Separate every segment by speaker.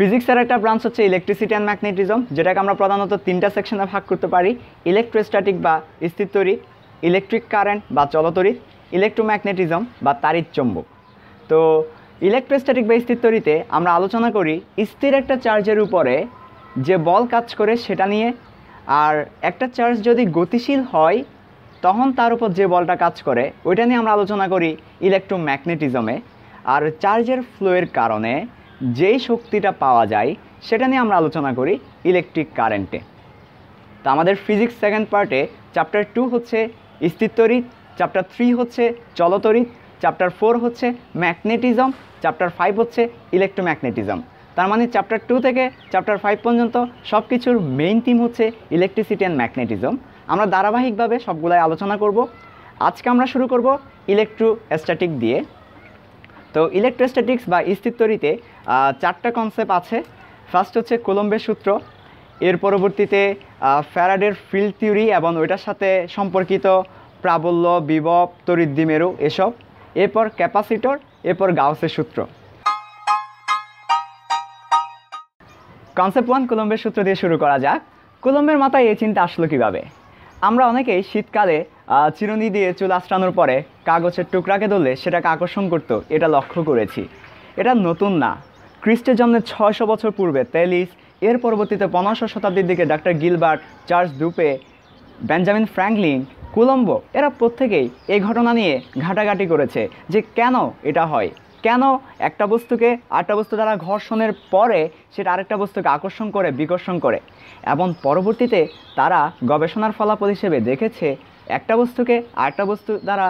Speaker 1: ফিজিক্সের একটা ব্রাঞ্চ হচ্ছে ইলেকট্রিসিটি অ্যান্ড ম্যাগনেটিজম যেটাকে আমরা প্রধানত তিনটা সেকশনে ভাগ করতে পারি ইলেকট্রোস্ট্যাটিক বা স্থির ইলেকট্রিক কারেন্ট বা চলতরিত ইলেকট্রোম্যাগনেটিজম বা তারিত চম্বক তো ইলেকট্রোস্ট্যাটিক বা স্থির আমরা আলোচনা করি স্থির একটা চার্জের উপরে যে বল কাজ করে সেটা নিয়ে আর একটা চার্জ যদি গতিশীল হয় তখন তার উপর যে বলটা কাজ করে ওইটা নিয়ে আমরা আলোচনা করি ইলেকট্রোম্যাগনেটিজমে আর চার্জের ফ্লোয়ের কারণে যেই শক্তিটা পাওয়া যায় সেটা নিয়ে আমরা আলোচনা করি ইলেকট্রিক কারেন্টে তো আমাদের ফিজিক্স সেকেন্ড পার্টে চ্যাপ্টার টু হচ্ছে স্থিরতরিত চ্যাপ্টার থ্রি হচ্ছে চলতরিত চ্যাপ্টার ফোর হচ্ছে ম্যাগনেটিজম চ্যাপ্টার ফাইভ হচ্ছে ইলেকট্রোম্যাগনেটিজম তার মানে চ্যাপ্টার টু থেকে চ্যাপ্টার ফাইভ পর্যন্ত সব কিছুর মেইন থিম হচ্ছে ইলেকট্রিসিটি অ্যান্ড ম্যাগনেটিজম আমরা ধারাবাহিকভাবে সবগুলাই আলোচনা করব আজকে আমরা শুরু করব ইলেকট্রোস্ট্যাটিক দিয়ে তো ইলেকট্রোস্ট্যাটিক্স বা স্থিরতরিতে চারটা কনসেপ্ট আছে ফার্স্ট হচ্ছে কলম্বের সূত্র এর পরবর্তীতে ফ্যারাডের ফিল্ড থিওরি এবং ওইটার সাথে সম্পর্কিত প্রাবল্য বিভব মেরু এসব এরপর ক্যাপাসিটর এরপর গাউসের সূত্র কনসেপ্ট ওয়ান কুলম্বের সূত্র দিয়ে শুরু করা যাক কুলম্বের মাথায় এই চিন্তা আসলো কীভাবে আমরা অনেকেই শীতকালে চিরুনি দিয়ে চুল আশ্রানোর পরে কাগজের টুকরাকে ধরলে সেটাকে আকর্ষণ করতো এটা লক্ষ্য করেছি এটা নতুন না খ্রিস্টের জন্মের ছয়শো বছর পূর্বে তেলিস এর পরবর্তীতে পনেরোশো শতাব্দীর দিকে doctor Gilbert Charles Dufay Benjamin Franklin কুলম্বো এরা প্রত্যেকেই এই ঘটনা নিয়ে ঘাটাঘাটি করেছে যে কেন এটা হয় কেন একটা বস্তুকে আরেকটা বস্তু দ্বারা ঘর্ষণের পরে সেটা আরেকটা বস্তুকে আকর্ষণ করে বিকর্ষণ করে এবং পরবর্তীতে তারা গবেষণার ফলাফল হিসেবে দেখেছে একটা বস্তুকে আরেকটা বস্তু দ্বারা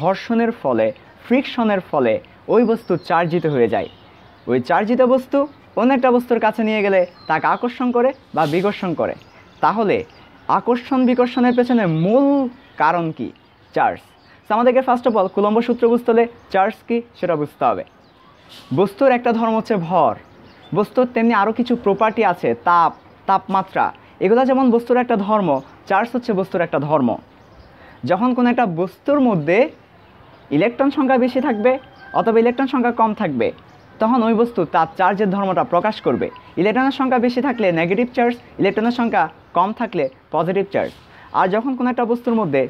Speaker 1: ঘর্ষণের ফলে ফ্রিকশনের ফলে ওই বস্তু চার্জিত হয়ে যায় ওই চার্জিত বস্তু অন্য একটা বস্তুর কাছে নিয়ে গেলে তাকে আকর্ষণ করে বা বিকর্ষণ করে তাহলে আকর্ষণ বিকর্ষণের পেছনে মূল কারণ কি চার্জ আমাদেরকে ফার্স্ট অফ অল কুলম্ব সূত্র বুঝতে হলে চার্জ কী সেটা বুঝতে হবে বস্তুর একটা ধর্ম হচ্ছে ভর বস্তুর তেমনি আরও কিছু প্রপার্টি আছে তাপ তাপমাত্রা এগুলো যেমন বস্তুর একটা ধর্ম চার্জ হচ্ছে বস্তুর একটা ধর্ম যখন কোনো একটা বস্তুর মধ্যে ইলেকট্রন সংখ্যা বেশি থাকবে অথবা ইলেকট্রন সংখ্যা কম থাকবে তখন ওই বস্তু তার চার্জের ধর্মটা প্রকাশ করবে ইলেকট্রনের সংখ্যা বেশি থাকলে নেগেটিভ চার্জ ইলেকট্রনের সংখ্যা কম থাকলে পজিটিভ চার্জ আর যখন কোনো একটা বস্তুর মধ্যে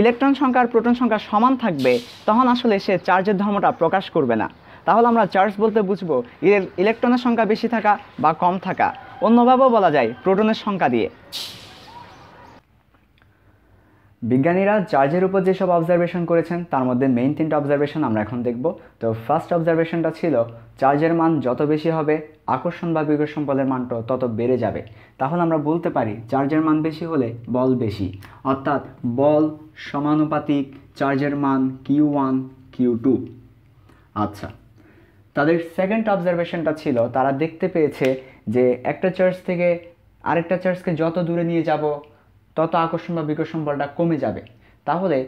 Speaker 1: ইলেকট্রন সংখ্যা আর প্রোটন সংখ্যা সমান থাকবে তখন আসলে সে চার্জের ধর্মটা প্রকাশ করবে না তাহলে আমরা চার্জ বলতে বুঝব ইলেকট্রনের সংখ্যা বেশি থাকা বা কম থাকা অন্যভাবেও বলা যায় প্রোটনের সংখ্যা দিয়ে বিজ্ঞানীরা চার্জের উপর যেসব অবজারভেশন করেছেন তার মধ্যে মেইন তিনটা অবজারভেশন আমরা এখন দেখব তো ফার্স্ট অবজারভেশনটা ছিল চার্জের মান যত বেশি হবে আকর্ষণ বা বিকর্ষণ বলের মানটাও তত বেড়ে যাবে তাহলে আমরা বলতে পারি চার্জের মান বেশি হলে বল বেশি অর্থাৎ বল সমানুপাতিক চার্জের মান কিউ ওয়ান কিউ টু আচ্ছা তাদের সেকেন্ড অবজারভেশনটা ছিল তারা দেখতে পেয়েছে যে একটা চার্জ থেকে আরেকটা চার্জকে যত দূরে নিয়ে যাব তত আকর্ষণ বা বিকর্ষণ বলটা কমে যাবে তাহলে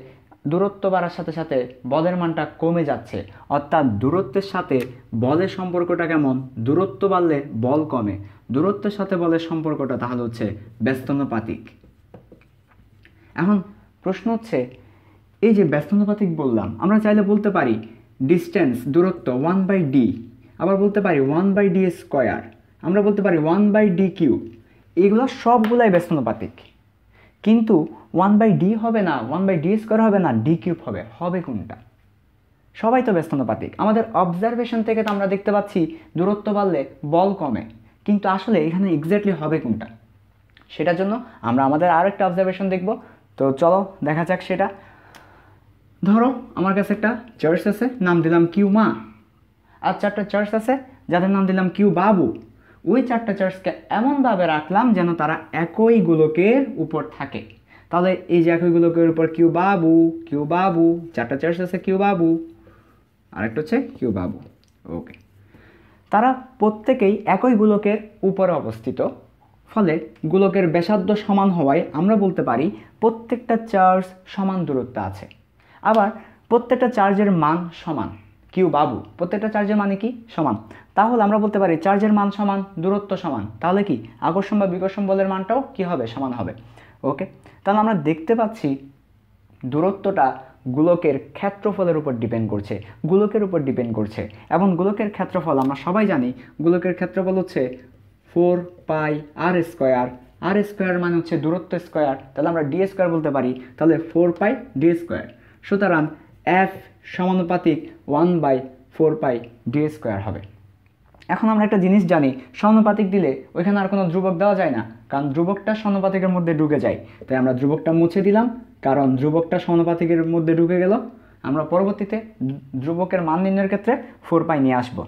Speaker 1: দূরত্ব বাড়ার সাথে সাথে বলের মানটা কমে যাচ্ছে অর্থাৎ দূরত্বের সাথে বলের সম্পর্কটা কেমন দূরত্ব বাড়লে বল কমে দূরত্বের সাথে বলের সম্পর্কটা তাহলে হচ্ছে ব্যস্তনুপাতিক এখন প্রশ্ন হচ্ছে এই যে ব্যস্তনুপাতিক বললাম আমরা চাইলে বলতে পারি ডিস্টেন্স দূরত্ব ওয়ান বাই ডি আবার বলতে পারি ওয়ান বাই ডি স্কোয়ার আমরা বলতে পারি ওয়ান বাই ডি কিউ এগুলো সবগুলাই ব্যস্তনুপাতিক কিন্তু ওয়ান বাই ডি হবে না ওয়ান বাই ডি স্কোয়ার হবে না ডি কিউব হবে হবে কোনটা সবাই তো ব্যস্তানুপাতিক আমাদের অবজারভেশন থেকে তো আমরা দেখতে পাচ্ছি দূরত্ব বাড়লে বল কমে কিন্তু আসলে এখানে এক্স্যাক্টলি হবে কোনটা সেটার জন্য আমরা আমাদের আরও একটা অবজারভেশন দেখব তো চলো দেখা যাক সেটা ধরো আমার কাছে একটা চার্চ আছে নাম দিলাম কিউ মা আর চারটা চার্চ আছে যাদের নাম দিলাম কিউ বাবু ওই চারটা চার্জকে এমনভাবে রাখলাম যেন তারা একই গুলোকের উপর থাকে তাহলে এই যে একই উপর কিউ বাবু কিউ বাবু চারটা চার্জ আছে কিউ বাবু আরেকটা হচ্ছে কিউ বাবু ওকে তারা প্রত্যেকেই একই গুলোকের উপরে অবস্থিত ফলে গুলোকের বেসাদ্য সমান হওয়ায় আমরা বলতে পারি প্রত্যেকটা চার্জ সমান দূরত্ব আছে আবার প্রত্যেকটা চার্জের মান সমান কিউ বাবু প্রত্যেকটা চার্জের মানে কি সমান তাহলে আমরা বলতে পারি চার্জের মান সমান দূরত্ব সমান তাহলে কি আকর্ষণ বা বিকর্ষণ বলের মানটাও কি হবে সমান হবে ওকে তাহলে আমরা দেখতে পাচ্ছি দূরত্বটা গোলকের ক্ষেত্রফলের উপর ডিপেন্ড করছে গোলকের উপর ডিপেন্ড করছে এবং গোলকের ক্ষেত্রফল আমরা সবাই জানি গোলকের ক্ষেত্রফল হচ্ছে four pi r square r square মানে হচ্ছে দূরত্ব স্কোয়ার তাহলে আমরা ডি স্কোয়ার বলতে পারি তাহলে ফোর পাই ডি স্কোয়ার সুতরাং এফ সমানুপাতিক one by four pi d square হবে এখন আমরা একটা জিনিস জানি সমানুপাতিক দিলে ওইখানে আর কোনো ধ্রুবক দেওয়া যায় না কারণ ধ্রুবকটা সমানুপাতিকের মধ্যে ঢুকে যায় তাই আমরা ধ্রুবকটা মুছে দিলাম কারণ ধ্রুবকটা সমানুপাতিকের মধ্যে ঢুকে গেল আমরা পরবর্তীতে ধ্রুবকের মান নির্ণয়ের ক্ষেত্রে ফোর পাই নিয়ে আসবো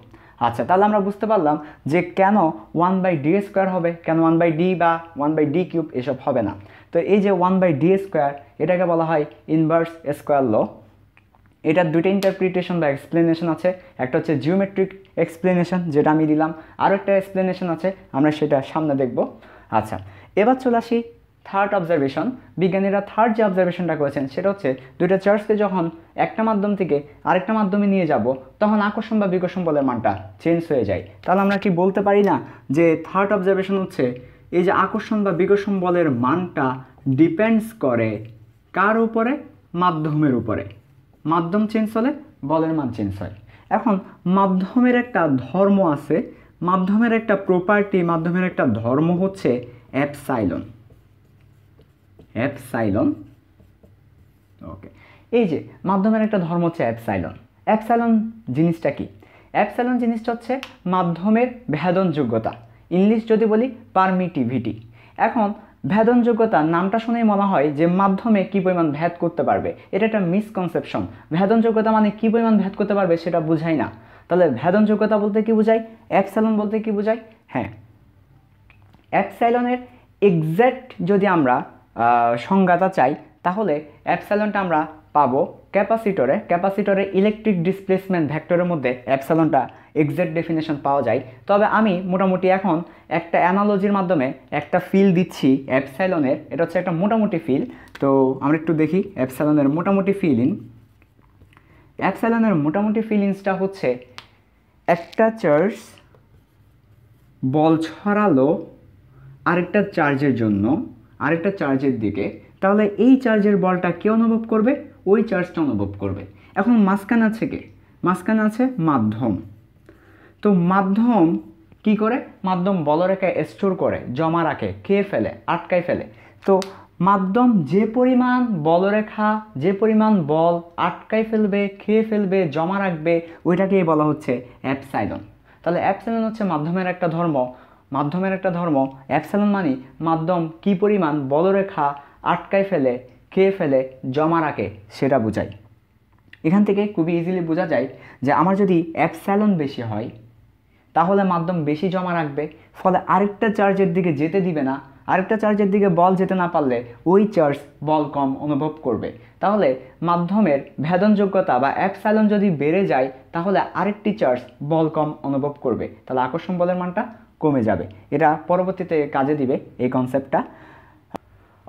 Speaker 1: আচ্ছা তাহলে আমরা বুঝতে পারলাম যে কেন ওয়ান বাই ডি স্কোয়ার হবে কেন ওয়ান বাই ডি বা ওয়ান বাই ডি কিউব এসব হবে না তো এই যে ওয়ান বাই ডি স্কোয়ার এটাকে বলা হয় ইনভার্স স্কোয়ার ল এটার দুইটা ইন্টারপ্রিটেশন বা এক্সপ্লেনেশন আছে একটা হচ্ছে জিওমেট্রিক এক্সপ্লেনেশন যেটা আমি দিলাম আরও একটা এক্সপ্লেনেশন আছে আমরা সেটা সামনে দেখব আচ্ছা এবার চলে আসি থার্ড অবজারভেশন বিজ্ঞানীরা থার্ড যে অবজারভেশনটা করেছেন সেটা হচ্ছে দুইটা চার্জকে যখন একটা মাধ্যম থেকে আরেকটা মাধ্যমে নিয়ে যাব তখন আকর্ষণ বা বিকর্ষণ বলের মানটা চেঞ্জ হয়ে যায় তাহলে আমরা কি বলতে পারি না যে থার্ড অবজারভেশন হচ্ছে এই যে আকর্ষণ বা বিকর্ষণ বলের মানটা ডিপেন্ডস করে কার উপরে মাধ্যমের উপরে মাধ্যম চেঞ্জ হলে বলের মান চেঞ্জ হয় এখন মাধ্যমের একটা ধর্ম আছে মাধ্যমের একটা প্রপার্টি মাধ্যমের একটা ধর্ম হচ্ছে অ্যাপসাইলন অ্যাপসাইলন ওকে এই যে মাধ্যমের একটা ধর্ম হচ্ছে অ্যাপসাইলন অ্যাপসাইলন জিনিসটা কি অ্যাপসাইলন জিনিসটা হচ্ছে মাধ্যমের ভেদনযোগ্যতা ইংলিশ যদি বলি পারমিটিভিটি এখন ভেদনযোগ্যতা নামটা শুনেই মনে হয় যে মাধ্যমে কী পরিমাণ ভেদ করতে পারবে এটা একটা মিসকনসেপশন ভেদনযোগ্যতা মানে কী পরিমাণ ভেদ করতে পারবে সেটা বুঝাই না তাহলে ভেদনযোগ্যতা বলতে কী বোঝায় অ্যাপসাইলন বলতে কী বোঝায় হ্যাঁ অ্যাপসাইলনের এক্স্যাক্ট যদি আমরা সংজ্ঞাটা চাই তাহলে অ্যাপসাইলনটা আমরা পাবো ক্যাপাসিটরে ক্যাপাসিটরে ইলেকট্রিক ডিসপ্লেসমেন্ট ভ্যাক্টরের মধ্যে অ্যাপসালনটা এক্স্যাক্ট ডেফিনেশন পাওয়া যায় তবে আমি মোটামুটি এখন একটা অ্যানালজির মাধ্যমে একটা ফিল দিচ্ছি অ্যাপসাইলনের এটা হচ্ছে একটা মোটামুটি ফিল তো আমরা একটু দেখি অ্যাপসাইলনের মোটামুটি ফিল ইন অ্যাপসাইলনের মোটামুটি ফিল ইনসটা হচ্ছে একটা চার্জ বল ছড়ালো আরেকটা চার্জের জন্য আরেকটা চার্জের দিকে তাহলে এই চার্জের বলটা কে অনুভব করবে ওই চার্জটা অনুভব করবে এখন মাঝখান আছে কে মাঝখান আছে মাধ্যম তো মাধ্যম কি করে মাধ্যম বলরেখায় স্টোর করে জমা রাখে খেয়ে ফেলে আটকায় ফেলে তো মাধ্যম যে পরিমাণ বলরেখা যে পরিমাণ বল আটকায় ফেলবে খেয়ে ফেলবে জমা রাখবে ওইটাকেই বলা হচ্ছে অ্যাপসাইলন তাহলে অ্যাপসাইলন হচ্ছে মাধ্যমের একটা ধর্ম মাধ্যমের একটা ধর্ম অ্যাপসাইলন মানে মাধ্যম কি পরিমাণ বলরেখা আটকায় ফেলে খেয়ে ফেলে জমা রাখে সেটা বোঝায় এখান থেকে খুবই ইজিলি বোঝা যায় যে আমার যদি স্যালন বেশি হয় তাহলে মাধ্যম বেশি জমা রাখবে ফলে আরেকটা চার্জের দিকে যেতে দিবে না আরেকটা চার্জের দিকে বল যেতে না পারলে ওই চার্জ বল কম অনুভব করবে তাহলে মাধ্যমের ভেদনযোগ্যতা বা স্যালন যদি বেড়ে যায় তাহলে আরেকটি চার্জ বল কম অনুভব করবে তাহলে আকর্ষণ বলের মানটা কমে যাবে এটা পরবর্তীতে কাজে দিবে এই কনসেপ্টটা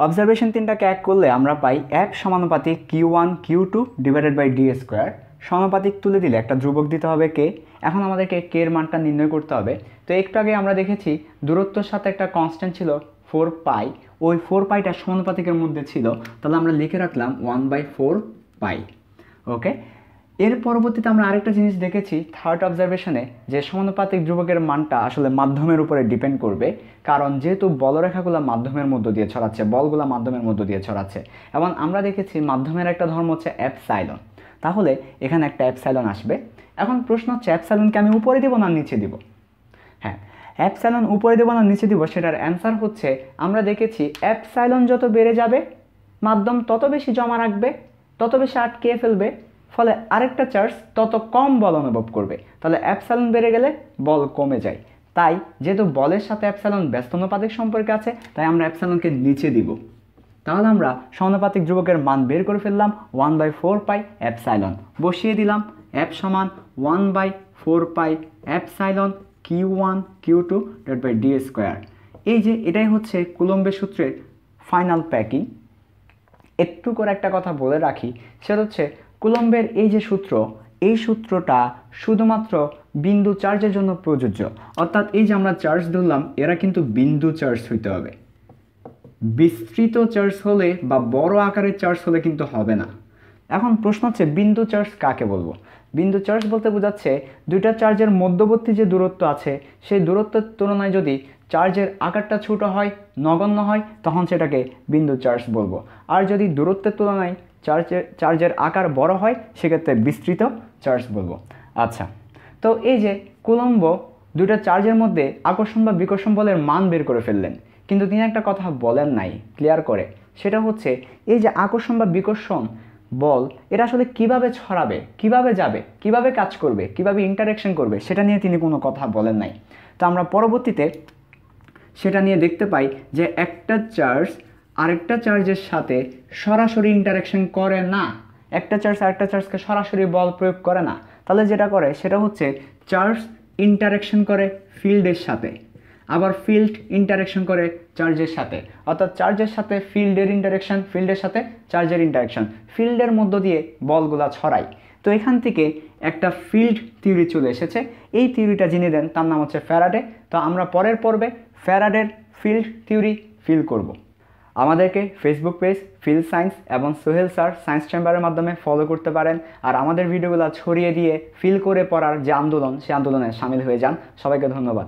Speaker 1: অবজারভেশন তিনটা ক্যাক করলে আমরা পাই এক সমানুপাতিক q one q two divided by d square সমানুপাতিক তুলে দিলে একটা ধ্রুবক দিতে হবে কে এখন আমাদেরকে কে এর মানটা নির্ণয় করতে হবে তো একটু আগে আমরা দেখেছি দূরত্বর সাথে একটা কনস্ট্যান্ট ছিল ফোর পাই ওই ফোর পাইটা সমানুপাতিকের মধ্যে ছিল তাহলে আমরা লিখে রাখলাম one by four pi okay এর পরবর্তীতে আমরা আরেকটা জিনিস দেখেছি থার্ড অবজারভেশনে যে সমানুপাতিক ধ্রুবকের মানটা আসলে মাধ্যমের উপরে ডিপেন্ড করবে কারণ যেহেতু বলরেখাগুলো মাধ্যমের মধ্য দিয়ে ছড়াচ্ছে বলগুলো মাধ্যমের মধ্য দিয়ে ছড়াচ্ছে এবং আমরা দেখেছি মাধ্যমের একটা ধর্ম হচ্ছে অ্যাপসাইলন তাহলে এখানে একটা অ্যাপসাইলন আসবে এখন প্রশ্ন হচ্ছে অ্যাপসাইলনকে আমি উপরে দেবো না নিচে দিব হ্যাঁ অ্যাপসাইলন উপরে দেবো না নিচে দিব সেটার অ্যান্সার হচ্ছে আমরা দেখেছি অ্যাপসাইলন যত বেড়ে যাবে মাধ্যম তত বেশি জমা রাখবে তত বেশি আটকে ফেলবে ফলে আরেকটা চার্জ তত কম বল অনুভব করবে তাহলে অ্যাপসালন বেড়ে গেলে বল কমে যায় তাই যেহেতু বলের সাথে অ্যাপসালন ব্যস্ত অনুপাতিক আছে তাই আমরা অ্যাপসালনকে নিচে দিব তাহলে আমরা সমানুপাতিক যুবকের মান বের করে ফেললাম one by four pi epsilon বসিয়ে দিলাম অ্যাপ সমান one by four pi epsilon q one q two dot by d square এই যে এটাই হচ্ছে কুলম্বের সূত্রের ফাইনাল প্যাকিং একটু করে একটা কথা বলে রাখি সেটা হচ্ছে কুলম্বের এই যে সূত্র এই সূত্রটা শুধুমাত্র বিন্দু চার্জের জন্য প্রযোজ্য অর্থাৎ এই যে আমরা চার্জ ধরলাম এরা কিন্তু বিন্দু চার্জ হইতে হবে বিস্তৃত চার্জ হলে বা বড় আকারের চার্জ হলে কিন্তু হবে না এখন প্রশ্ন হচ্ছে বিন্দু চার্জ কাকে বলবো বিন্দু চার্জ বলতে বোঝাচ্ছে দুইটা চার্জের মধ্যবর্তী যে দূরত্ব আছে সেই দূরত্বের তুলনায় যদি চার্জের আকারটা ছোটো হয় নগণ্য হয় তখন সেটাকে বিন্দু চার্জ বলবো আর যদি দূরত্বের তুলনায় চার্জের চার্জের আকার বড় হয় সেক্ষেত্রে বিস্তৃত চার্জ বলবো আচ্ছা তো এই যে কুলম্ব দুটো চার্জের মধ্যে আকর্ষণ বা বিকর্ষণ বলের মান বের করে ফেললেন কিন্তু তিনি একটা কথা বলেন নাই ক্লিয়ার করে সেটা হচ্ছে এই যে আকর্ষণ বা বিকর্ষণ বল এটা আসলে কিভাবে ছড়াবে কিভাবে যাবে কিভাবে কাজ করবে কিভাবে ইন্টারেকশন করবে সেটা নিয়ে তিনি কোনো কথা বলেন নাই তো আমরা পরবর্তীতে সেটা নিয়ে দেখতে পাই যে একটা চার্জ আরেকটা চার্জের সাথে সরাসরি ইন্টারাকশন করে না একটা চার্জ আরেকটা চার্জকে সরাসরি বল প্রয়োগ করে না তাহলে যেটা করে সেটা হচ্ছে চার্জ ইন্টারাকশন করে ফিল্ডের সাথে আবার ফিল্ড ইন্টারাকশন করে চার্জের সাথে অর্থাৎ চার্জের সাথে ফিল্ডের ইন্টারাকশন ফিল্ডের সাথে চার্জের ইন্টারাকশন ফিল্ডের মধ্য দিয়ে বলগুলা ছড়ায় তো এখান থেকে একটা ফিল্ড থিওরি চলে এসেছে এই থিওরিটা যিনি দেন তার নাম হচ্ছে ফ্যারাডে তো আমরা পরের পর্বে ফ্যারাডের ফিল্ড থিওরি ফিল করব আমাদেরকে ফেসবুক পেজ ফিল সায়েন্স এবং সোহেল স্যার সায়েন্স চেম্বারের মাধ্যমে ফলো করতে পারেন আর আমাদের ভিডিওগুলো ছড়িয়ে দিয়ে ফিল করে পড়ার যে আন্দোলন সে আন্দোলনে সামিল হয়ে যান সবাইকে ধন্যবাদ